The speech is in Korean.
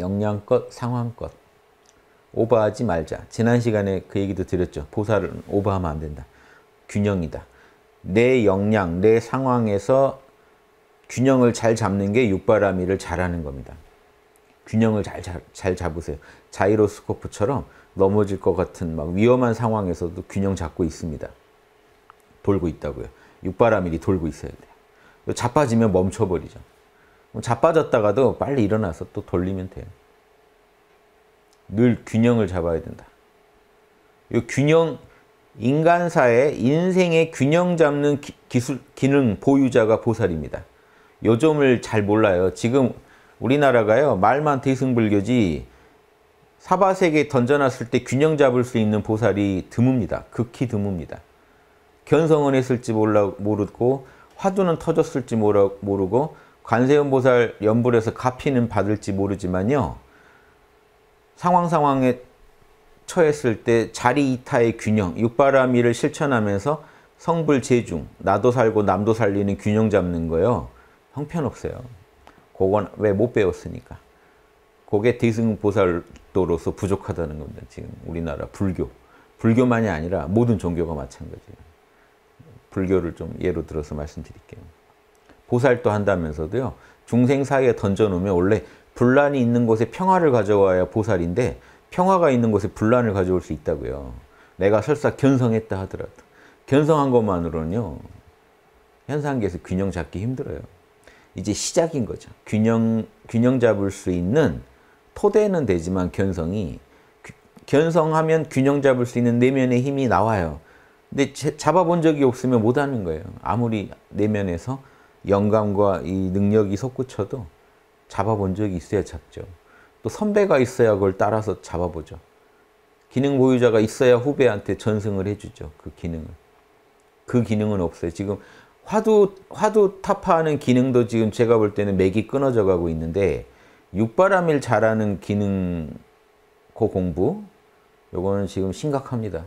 역량껏, 상황껏 오버하지 말자. 지난 시간에 그 얘기도 드렸죠. 보살을 오버하면 안 된다. 균형이다. 내 역량, 내 상황에서 균형을 잘 잡는 게 육바라미를 잘하는 겁니다. 균형을 잘, 잘, 잘 잡으세요. 자이로스코프처럼 넘어질 것 같은 막 위험한 상황에서도 균형 잡고 있습니다. 돌고 있다고요. 육바라밀이 돌고 있어야 돼요. 자빠지면 멈춰버리죠. 뭐 자빠졌다가도 빨리 일어나서 또 돌리면 돼요. 늘 균형을 잡아야 된다. 이 균형, 인간사의 인생의 균형 잡는 기, 기술, 기능 보유자가 보살입니다. 요점을 잘 몰라요. 지금 우리나라가요, 말만 대승불교지 사바세계 던져놨을 때 균형 잡을 수 있는 보살이 드뭅니다. 극히 드뭅니다. 견성은 했을지 몰라, 모르고, 화두는 터졌을지 모르고, 관세음보살 연불에서 가피는 받을지 모르지만요. 상황 상황에 처했을 때 자리 이타의 균형, 육바라미를 실천하면서 성불 재중, 나도 살고 남도 살리는 균형 잡는 거요. 형편없어요. 그건 왜 못 배웠으니까. 그게 대승보살도로서 부족하다는 겁니다. 지금 우리나라 불교. 불교만이 아니라 모든 종교가 마찬가지예요. 불교를 좀 예로 들어서 말씀드릴게요. 보살도 한다면서도요. 중생 사이에 던져놓으면 원래 분란이 있는 곳에 평화를 가져와야 보살인데 평화가 있는 곳에 분란을 가져올 수 있다고요. 내가 설사 견성했다 하더라도 견성한 것만으로는요. 현상계에서 균형 잡기 힘들어요. 이제 시작인 거죠. 균형, 균형 잡을 수 있는 토대는 되지만 견성이 규, 견성하면 균형 잡을 수 있는 내면의 힘이 나와요. 근데 제, 잡아본 적이 없으면 못하는 거예요. 아무리 내면에서 영감과 이 능력이 솟구쳐도 잡아본 적이 있어야 잡죠. 또 선배가 있어야 그걸 따라서 잡아보죠. 기능 보유자가 있어야 후배한테 전승을 해주죠. 그 기능을. 그 기능은 없어요. 지금 화두, 화두 타파하는 기능도 지금 제가 볼 때는 맥이 끊어져 가고 있는데 육바람일 잘하는 기능 고 공부 요거는 지금 심각합니다.